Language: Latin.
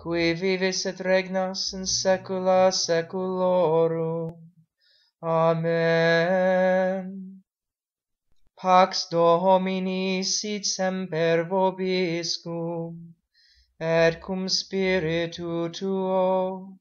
qui vivis et regnas in saecula saeculorum. Amen. Pax Domini sit semper vobiscum, et cum spiritu tuo.